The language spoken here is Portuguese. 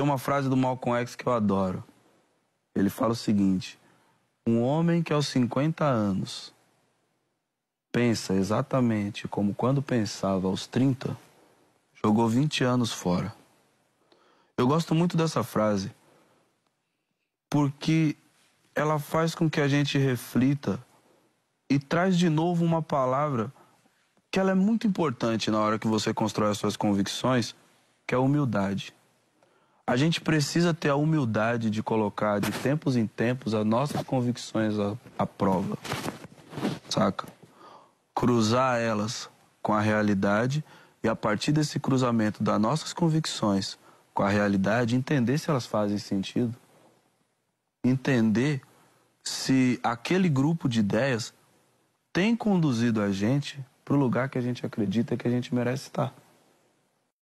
Tem uma frase do Malcolm X que eu adoro. Ele fala o seguinte: Um homem que aos 50 anos pensa exatamente como quando pensava aos 30, jogou 20 anos fora. Eu gosto muito dessa frase porque ela faz com que a gente reflita e traz de novo uma palavra que ela é muito importante na hora que você constrói as suas convicções, que é a humildade a gente precisa ter a humildade de colocar de tempos em tempos as nossas convicções à, à prova, saca? Cruzar elas com a realidade e a partir desse cruzamento das nossas convicções com a realidade, entender se elas fazem sentido, entender se aquele grupo de ideias tem conduzido a gente para o lugar que a gente acredita que a gente merece estar.